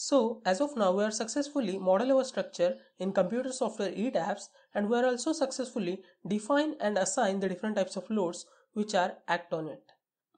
So as of now, we are successfully model our structure in computer software ETABS and we are also successfully define and assign the different types of loads which are act on it.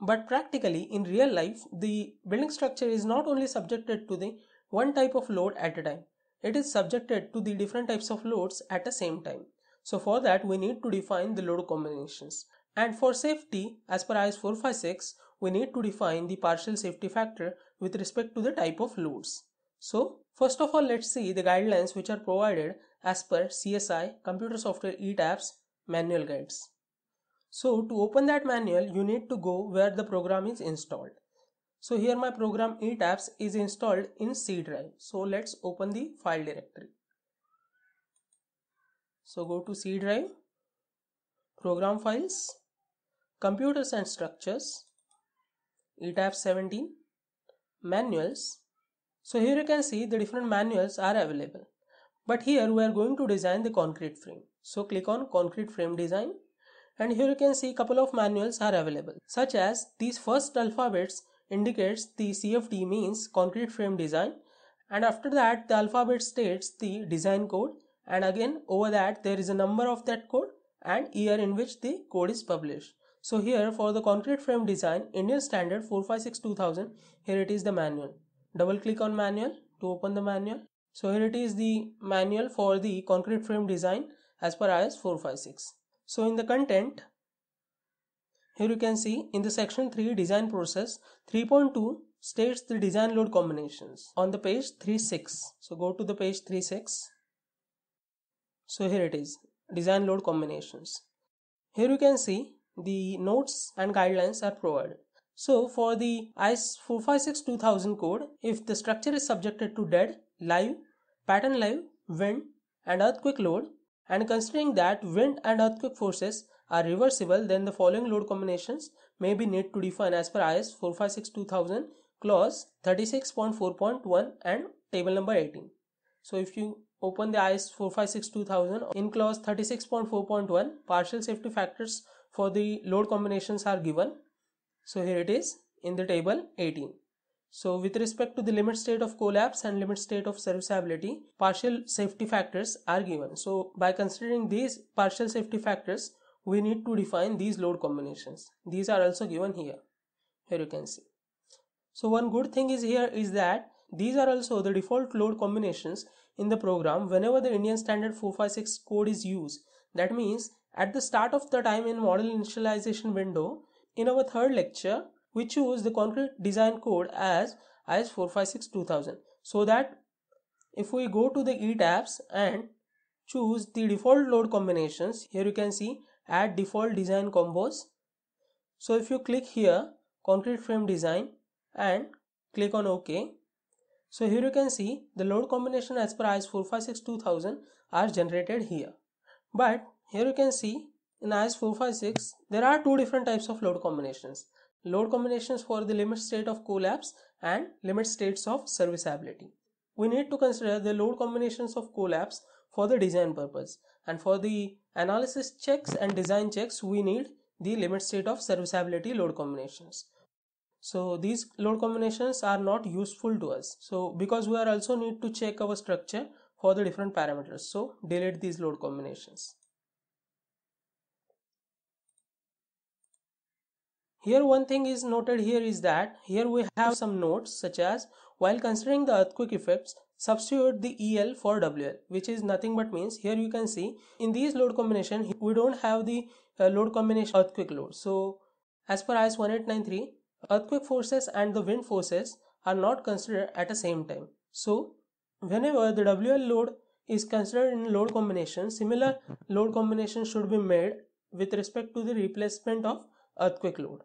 But practically in real life, the building structure is not only subjected to the one type of load at a time. It is subjected to the different types of loads at the same time. So for that, we need to define the load combinations. And for safety, as per IS 456, we need to define the partial safety factor with respect to the type of loads. So first of all, let's see the guidelines which are provided as per CSI Computer Software ETAPS manual guides. So to open that manual, you need to go where the program is installed. So here my program ETAPS is installed in C drive. So let's open the file directory. So go to C drive, program files, computers and structures, ETAPS 17, manuals, so here you can see the different manuals are available. But here we are going to design the concrete frame. So click on concrete frame design and here you can see couple of manuals are available such as these first alphabets indicates the CFD means concrete frame design and after that the alphabet states the design code and again over that there is a number of that code and year in which the code is published. So here for the concrete frame design Indian standard 456 2000 here it is the manual double click on manual to open the manual so here it is the manual for the concrete frame design as per IS 456 so in the content here you can see in the section 3 design process 3.2 states the design load combinations on the page 36 so go to the page 36 so here it is design load combinations here you can see the notes and guidelines are provided so for the IS 456-2000 code, if the structure is subjected to dead, live, pattern live, wind and earthquake load and considering that wind and earthquake forces are reversible then the following load combinations may be need to define as per IS 456-2000 clause 36.4.1 and table number 18. So if you open the IS 456-2000 in clause 36.4.1 partial safety factors for the load combinations are given so here it is in the table 18. So with respect to the limit state of collapse and limit state of serviceability, partial safety factors are given. So by considering these partial safety factors, we need to define these load combinations. These are also given here. Here you can see. So one good thing is here is that these are also the default load combinations in the program whenever the Indian Standard 456 code is used. That means at the start of the time in model initialization window, in our third lecture, we choose the concrete design code as IS 456-2000 so that if we go to the ETABS and choose the default load combinations here you can see add default design combos so if you click here concrete frame design and click on OK so here you can see the load combination as per IS 456-2000 are generated here but here you can see in IS 456, there are two different types of load combinations. Load combinations for the limit state of collapse and limit states of serviceability. We need to consider the load combinations of collapse for the design purpose and for the analysis checks and design checks we need the limit state of serviceability load combinations. So these load combinations are not useful to us. So because we are also need to check our structure for the different parameters. So delete these load combinations. Here one thing is noted here is that here we have some notes such as while considering the earthquake effects substitute the EL for WL which is nothing but means here you can see in these load combination we don't have the uh, load combination earthquake load. So as per IS 1893 earthquake forces and the wind forces are not considered at the same time. So whenever the WL load is considered in load combination similar load combination should be made with respect to the replacement of earthquake load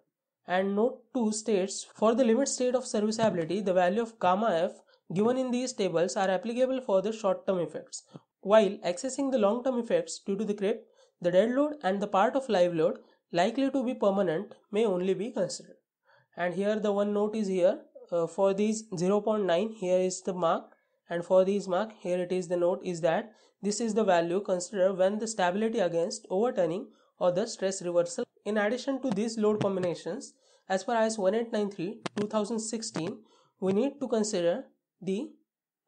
and note 2 states for the limit state of serviceability the value of gamma f given in these tables are applicable for the short term effects while accessing the long term effects due to the creep the dead load and the part of live load likely to be permanent may only be considered and here the one note is here uh, for these 0.9 here is the mark and for these mark here it is the note is that this is the value considered when the stability against overturning or the stress reversal in addition to these load combinations, as per IS 1893 2016, we need to consider the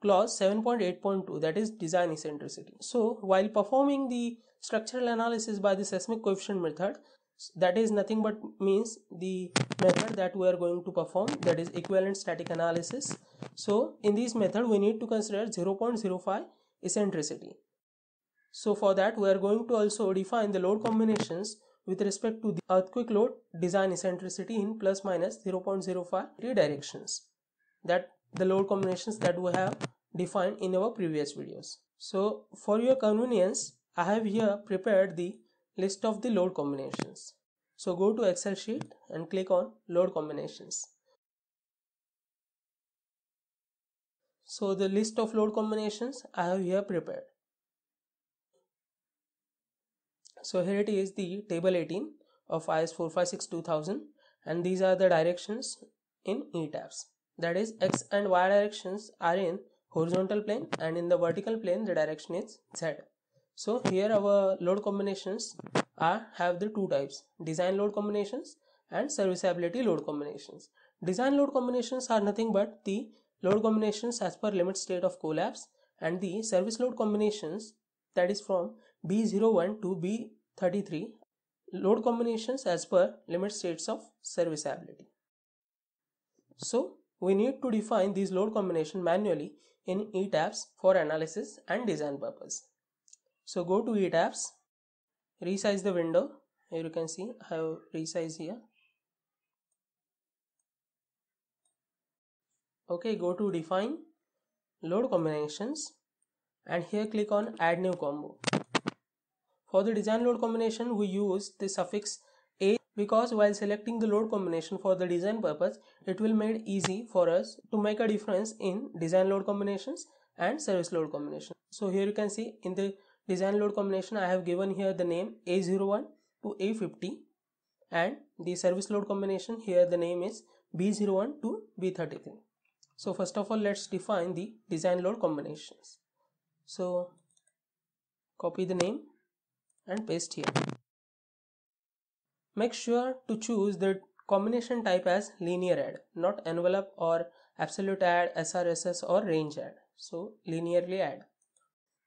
clause 7.8.2 that is design eccentricity. So, while performing the structural analysis by the seismic coefficient method, that is nothing but means the method that we are going to perform that is equivalent static analysis. So, in this method, we need to consider 0.05 eccentricity. So, for that, we are going to also define the load combinations with respect to the earthquake load design eccentricity in plus minus 0.05 three directions that the load combinations that we have defined in our previous videos. So for your convenience I have here prepared the list of the load combinations. So go to excel sheet and click on load combinations. So the list of load combinations I have here prepared. so here it is the table 18 of IS 456 2000 and these are the directions in ETABS that is X and Y directions are in horizontal plane and in the vertical plane the direction is Z so here our load combinations are have the two types design load combinations and serviceability load combinations design load combinations are nothing but the load combinations as per limit state of collapse and the service load combinations that is from B01 to B. 33. Load combinations as per limit states of serviceability. So we need to define these load combination manually in ETABS for analysis and design purpose. So go to ETABS, resize the window. Here you can see I have resized here. Okay, go to define load combinations and here click on add new combo. For the design load combination, we use the suffix a because while selecting the load combination for the design purpose, it will made easy for us to make a difference in design load combinations and service load combination. So here you can see in the design load combination, I have given here the name A01 to A50 and the service load combination here the name is B01 to B33. So first of all, let's define the design load combinations. So copy the name and paste here. Make sure to choose the combination type as linear add, not envelope or absolute add, SRSS or range add. So linearly add.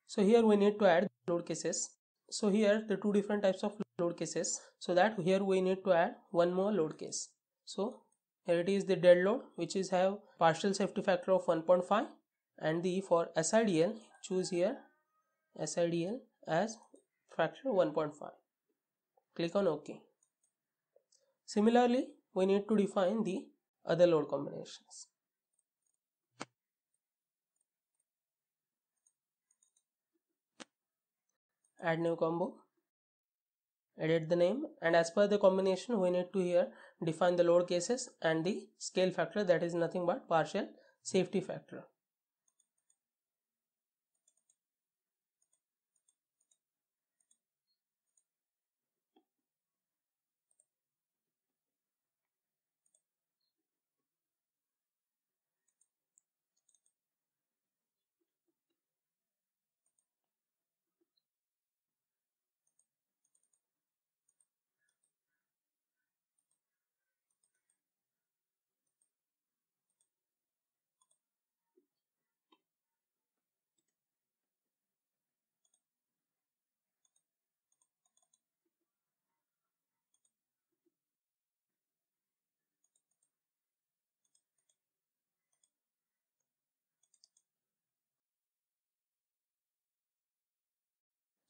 So here we need to add load cases. So here the two different types of load cases. So that here we need to add one more load case. So here it is the dead load which is have partial safety factor of 1.5 and the for SIDL choose here SIDL as factor 1.5 click on ok similarly we need to define the other load combinations add new combo edit the name and as per the combination we need to here define the load cases and the scale factor that is nothing but partial safety factor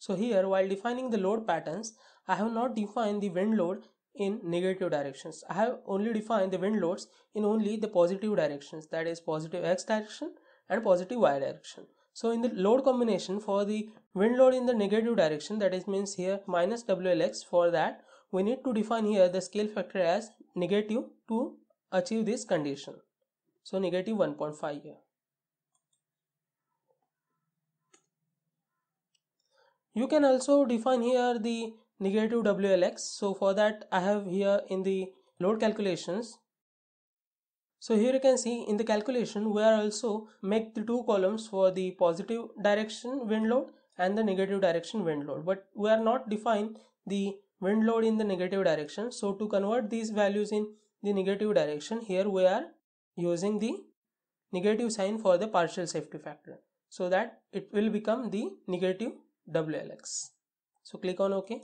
So here while defining the load patterns, I have not defined the wind load in negative directions. I have only defined the wind loads in only the positive directions that is positive x direction and positive y direction. So in the load combination for the wind load in the negative direction that is means here minus WLX for that we need to define here the scale factor as negative to achieve this condition. So negative 1.5 here. you can also define here the negative WLX so for that I have here in the load calculations so here you can see in the calculation we are also make the two columns for the positive direction wind load and the negative direction wind load but we are not define the wind load in the negative direction so to convert these values in the negative direction here we are using the negative sign for the partial safety factor so that it will become the negative WLX. So click on OK.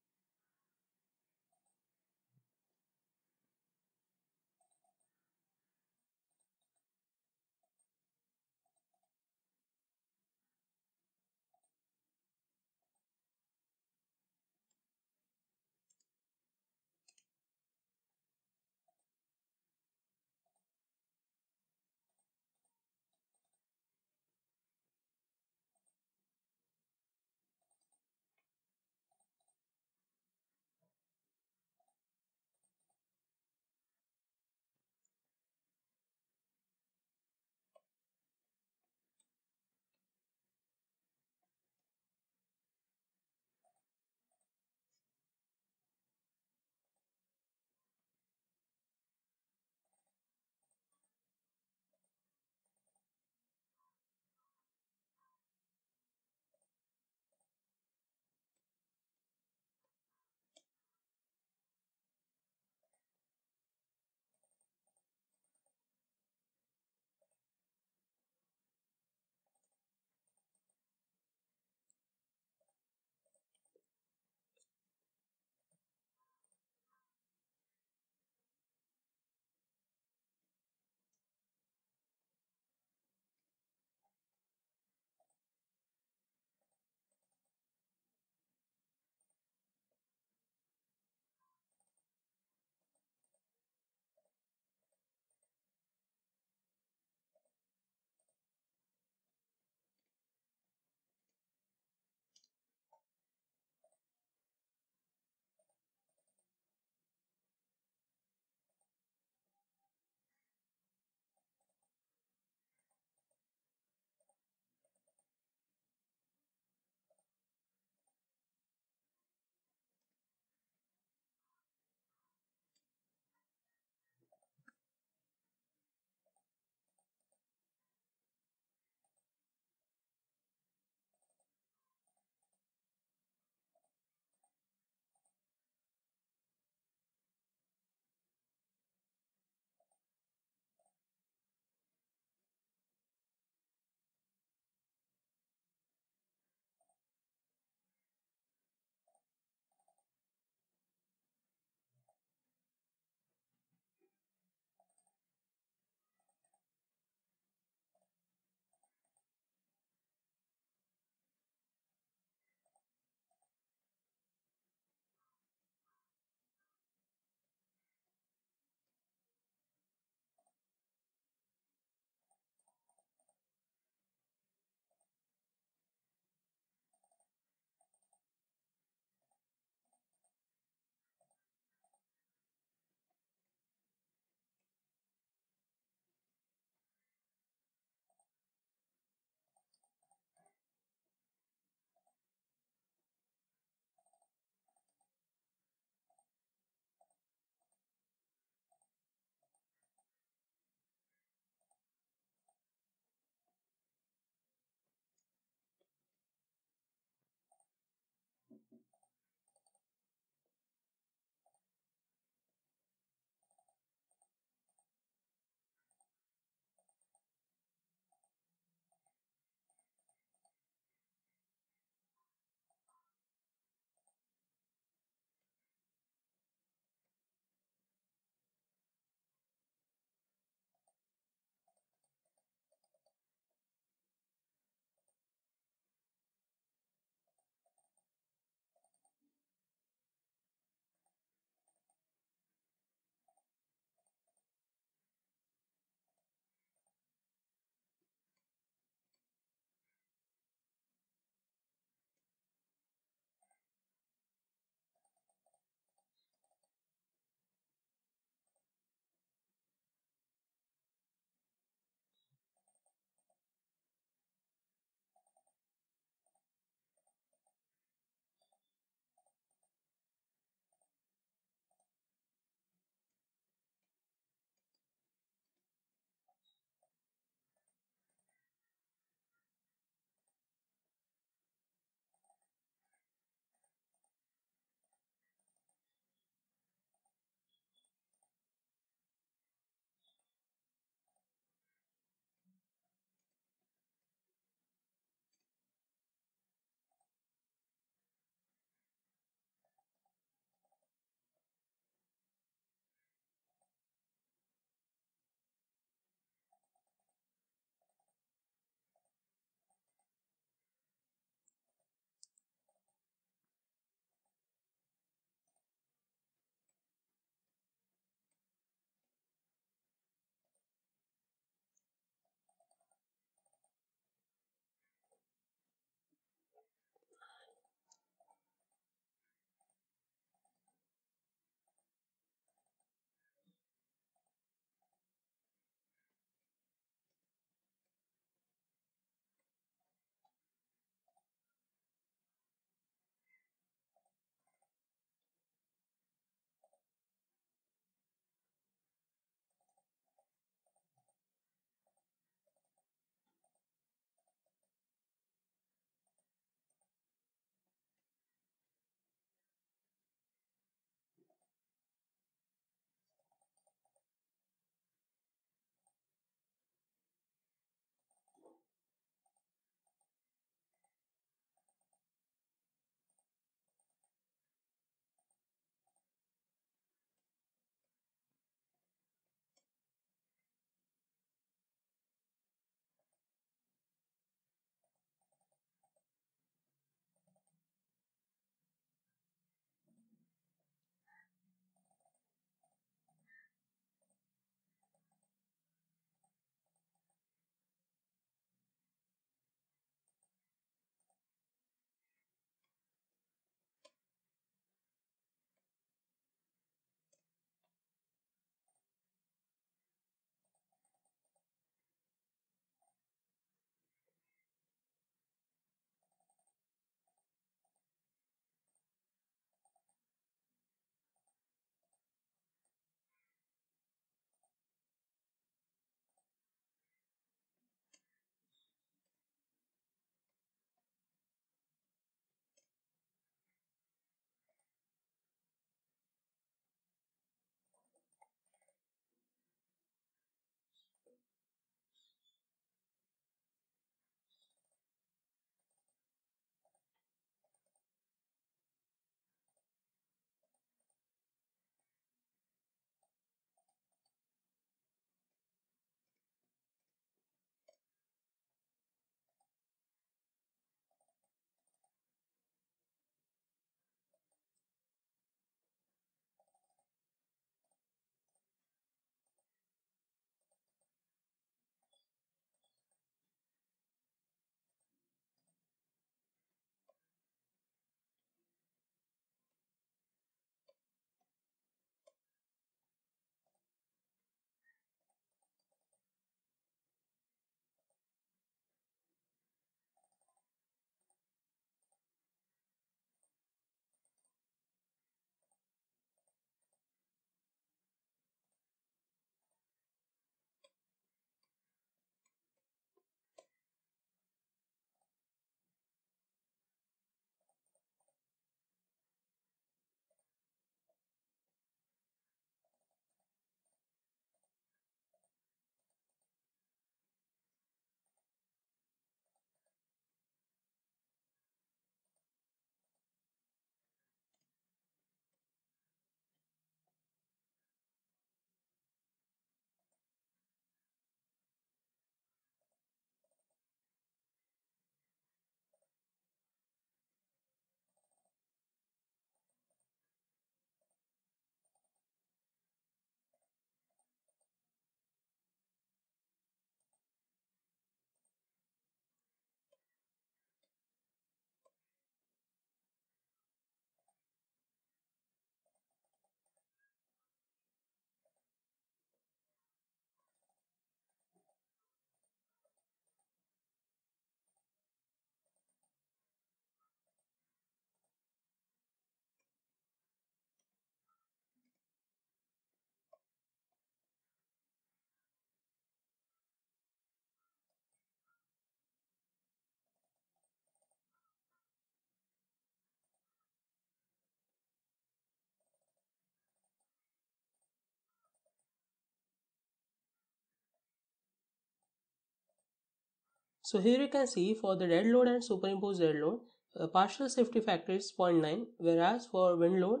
So here you can see for the dead load and superimposed dead load, uh, partial safety factor is 0.9 whereas for wind load,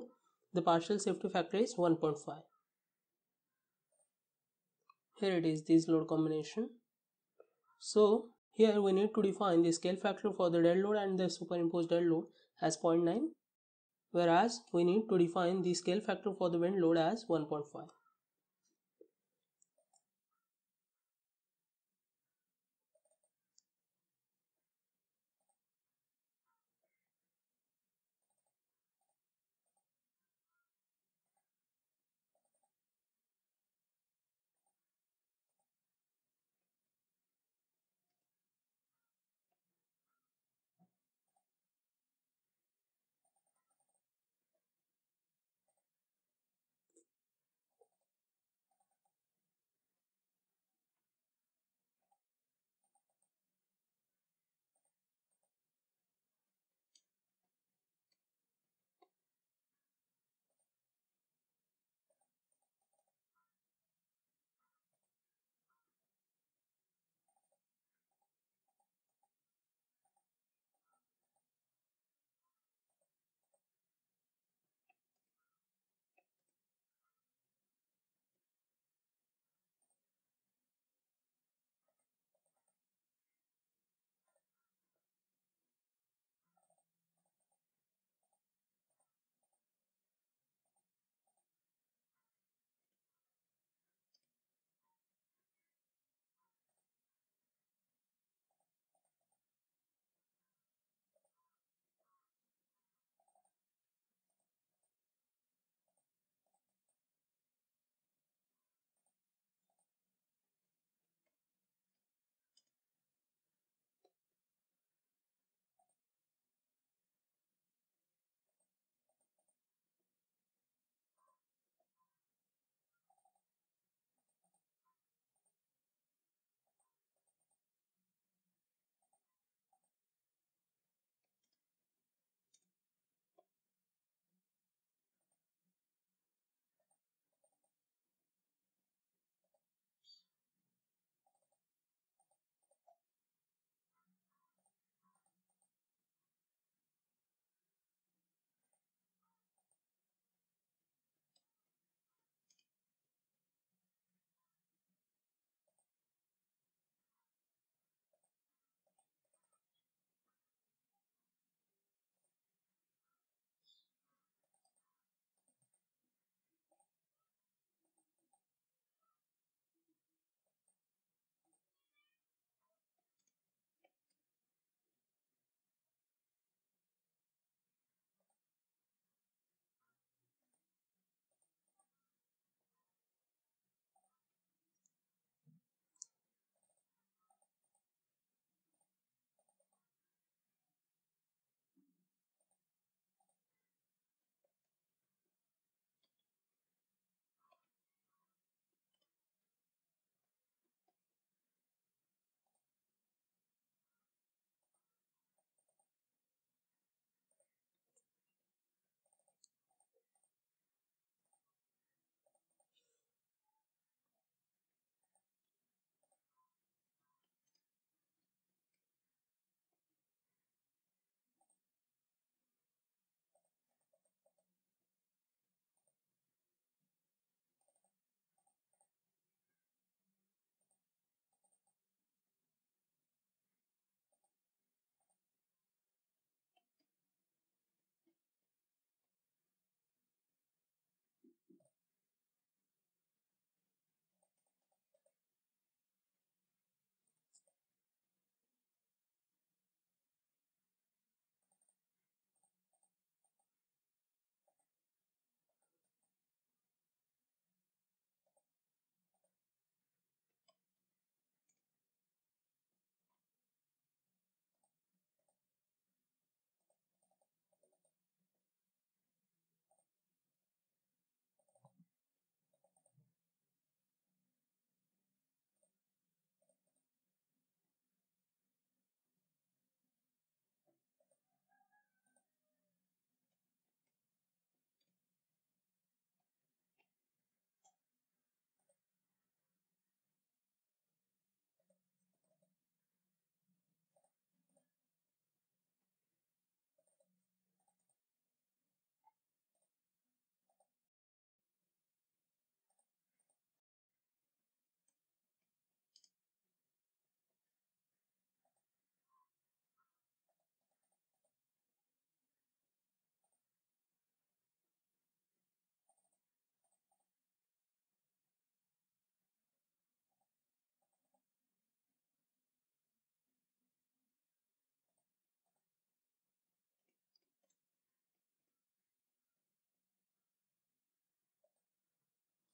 the partial safety factor is 1.5. Here it is, this load combination. So here we need to define the scale factor for the dead load and the superimposed dead load as 0.9 whereas we need to define the scale factor for the wind load as 1.5.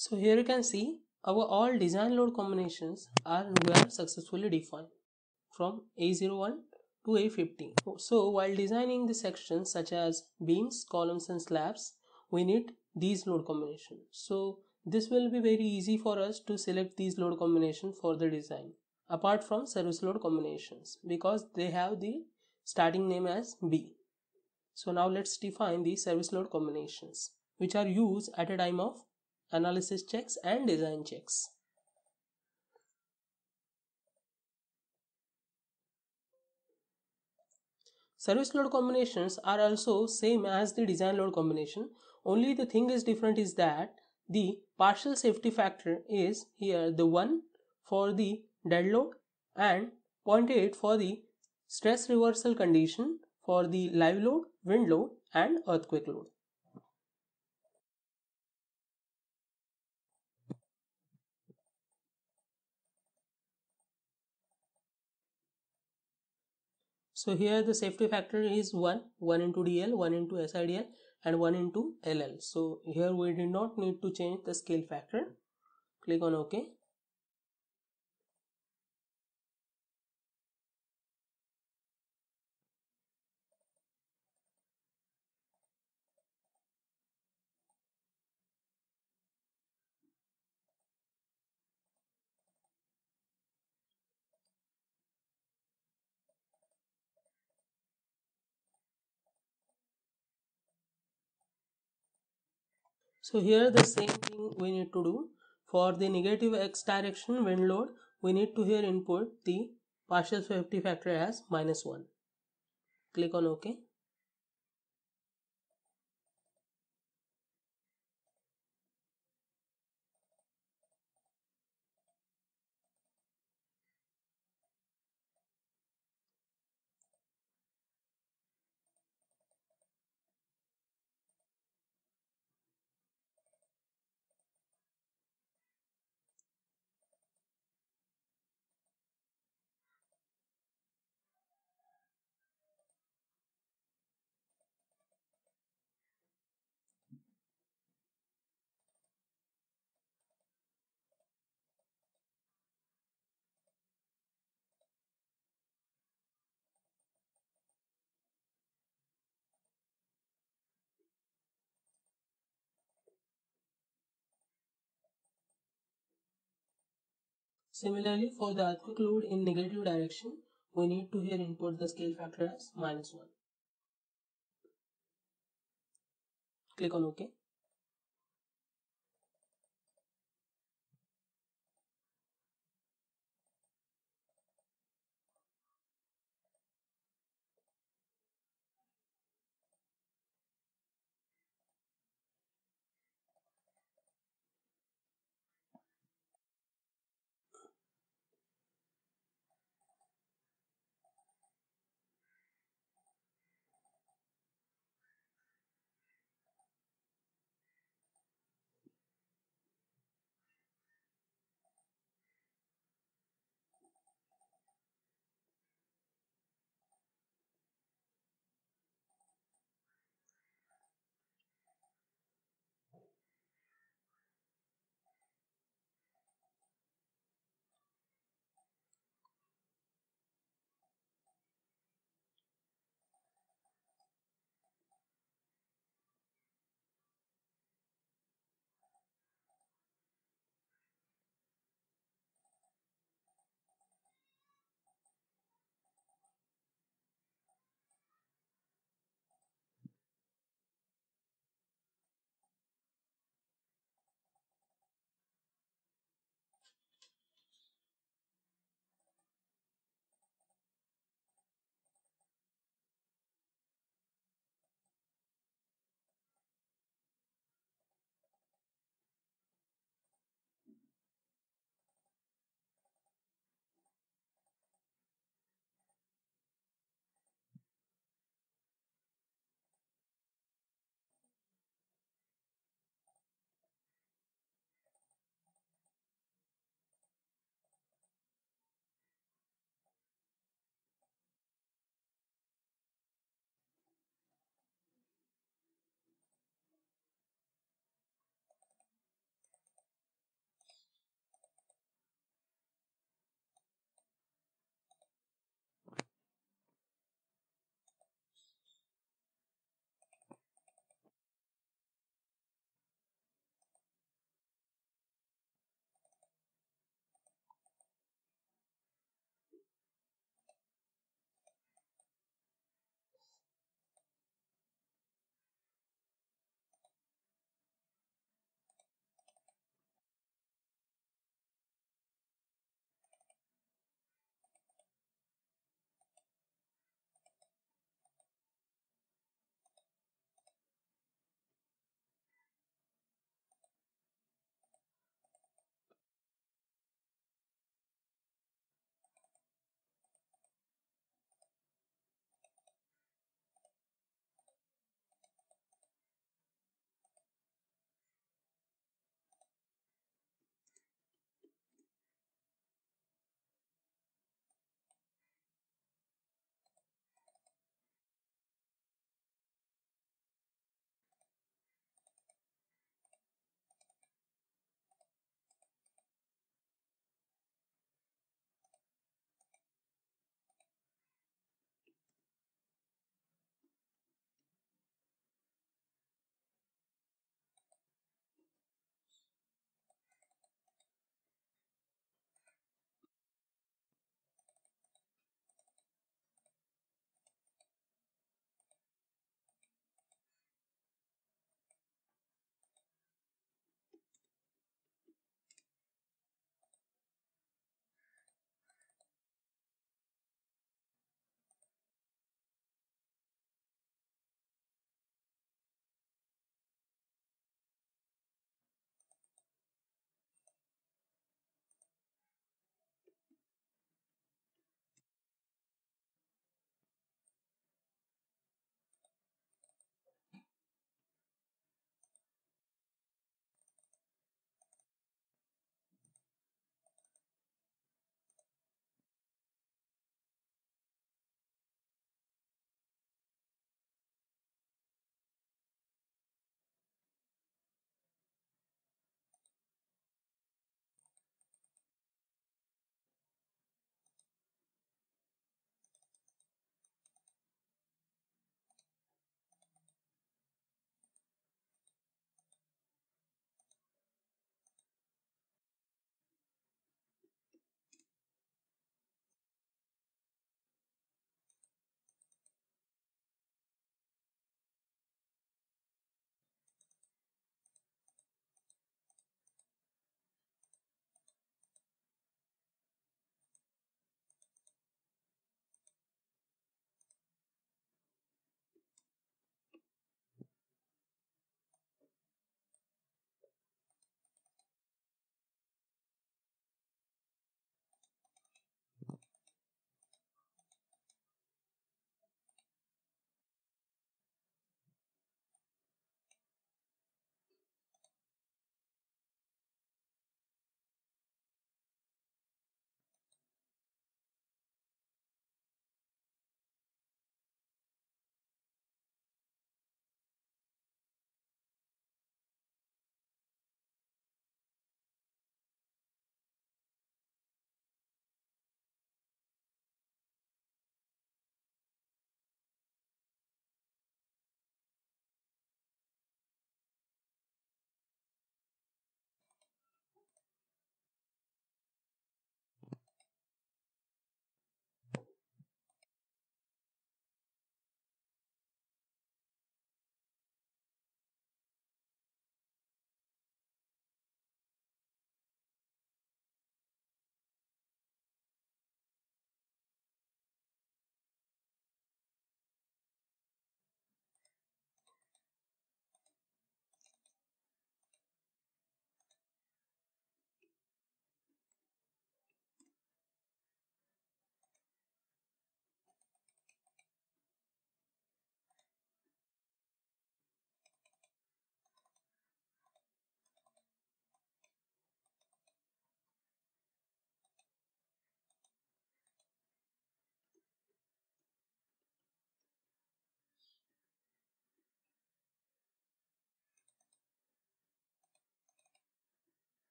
So here you can see our all design load combinations are well successfully defined from A01 to A50. So while designing the sections such as beams, columns and slabs, we need these load combinations. So this will be very easy for us to select these load combinations for the design apart from service load combinations because they have the starting name as B. So now let's define the service load combinations which are used at a time of analysis checks and design checks. Service load combinations are also same as the design load combination. Only the thing is different is that the partial safety factor is here the 1 for the dead load and 0.8 for the stress reversal condition for the live load, wind load and earthquake load. So here the safety factor is 1, 1 into DL, 1 into SIDL and 1 into LL. So here we did not need to change the scale factor. Click on OK. So here the same thing we need to do. For the negative x direction wind load, we need to here input the partial safety factor as minus 1. Click on OK. Similarly, for the earthquake load in negative direction, we need to here input the scale factor as minus 1. Click on OK.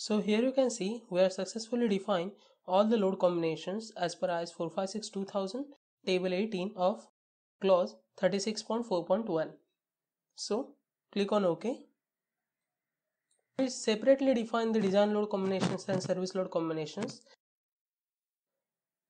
So here you can see we have successfully defined all the load combinations as per IS 456 2000 table 18 of clause 36.4.1. So click on OK. We separately define the design load combinations and service load combinations.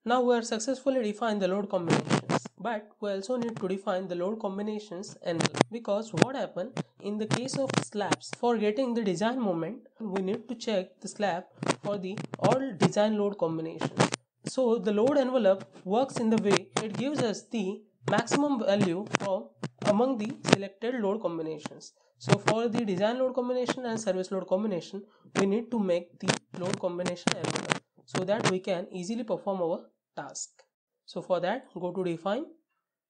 Now we are successfully defined the load combinations but we also need to define the load combinations and because what happen in the case of slabs for getting the design moment we need to check the slab for the all design load combinations so the load envelope works in the way it gives us the maximum value from among the selected load combinations so for the design load combination and service load combination we need to make the load combination envelope so that we can easily perform our task so for that, go to define,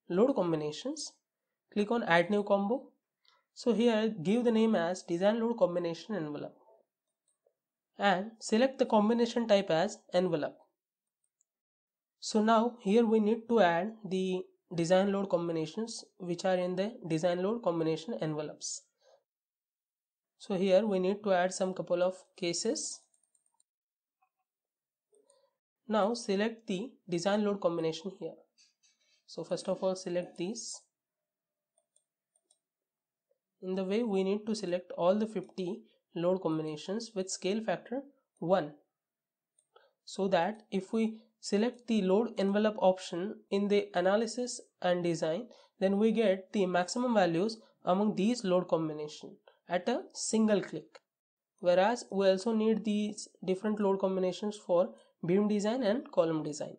load combinations, click on add new combo. So here give the name as design load combination envelope and select the combination type as envelope. So now here we need to add the design load combinations which are in the design load combination envelopes. So here we need to add some couple of cases now select the design load combination here. So first of all select these. In the way we need to select all the 50 load combinations with scale factor 1 so that if we select the load envelope option in the analysis and design then we get the maximum values among these load combination at a single click whereas we also need these different load combinations for beam design and column design.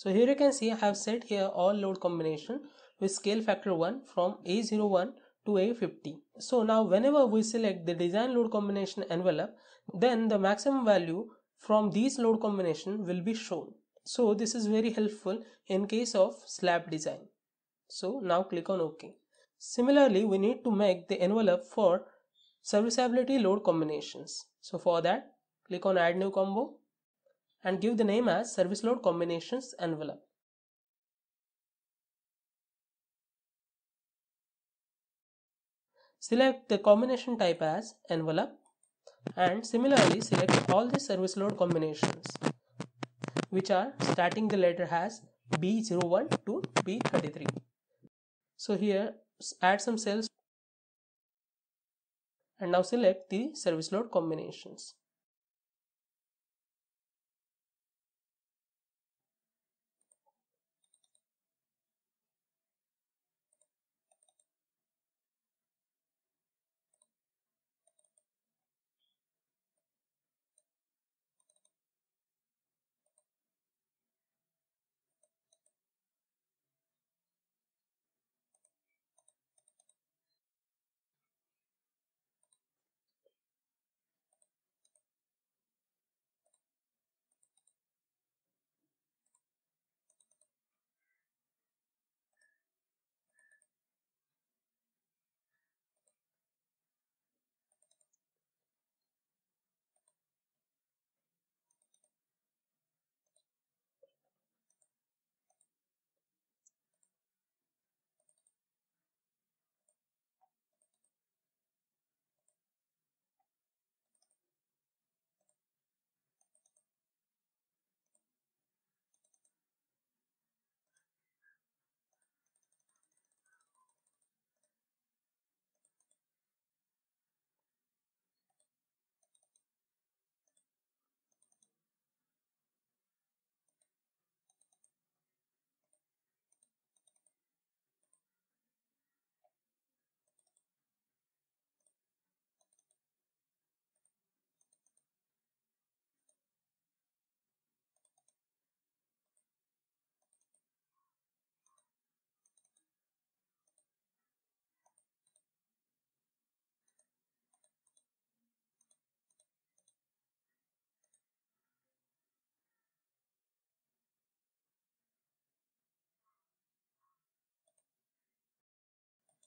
So here you can see I have set here all load combination with scale factor 1 from A01 to A50. So now whenever we select the design load combination envelope, then the maximum value from these load combination will be shown. So this is very helpful in case of slab design. So now click on OK. Similarly, we need to make the envelope for serviceability load combinations. So for that, click on add new combo and give the name as service load combinations envelope. Select the combination type as envelope and similarly select all the service load combinations which are starting the letter as B01 to B33. So here add some cells and now select the service load combinations.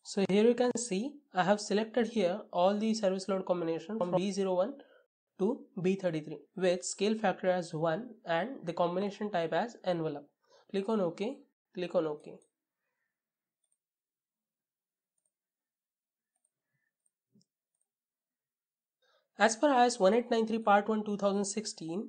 So here you can see I have selected here all the service load combination from B01 to B33 with scale factor as 1 and the combination type as envelope. Click on OK. Click on OK. As per IS 1893 Part 1 2016,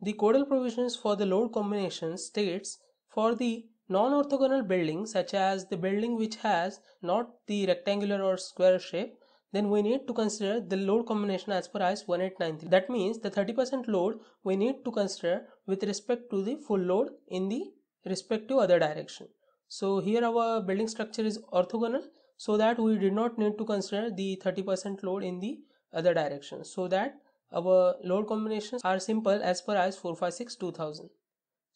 the codal provisions for the load combination states for the non-orthogonal building such as the building which has not the rectangular or square shape then we need to consider the load combination as per IS 1893. That means the 30% load we need to consider with respect to the full load in the respective other direction. So here our building structure is orthogonal so that we did not need to consider the 30% load in the other direction so that our load combinations are simple as per IS 456 2000.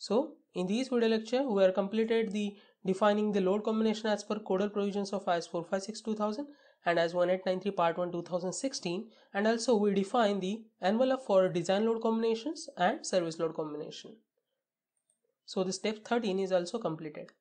So, in this video lecture, we have completed the defining the load combination as per coder provisions of IS 456 2000 and IS 1893 part 1 2016 and also we define the envelope for design load combinations and service load combination. So, the step 13 is also completed.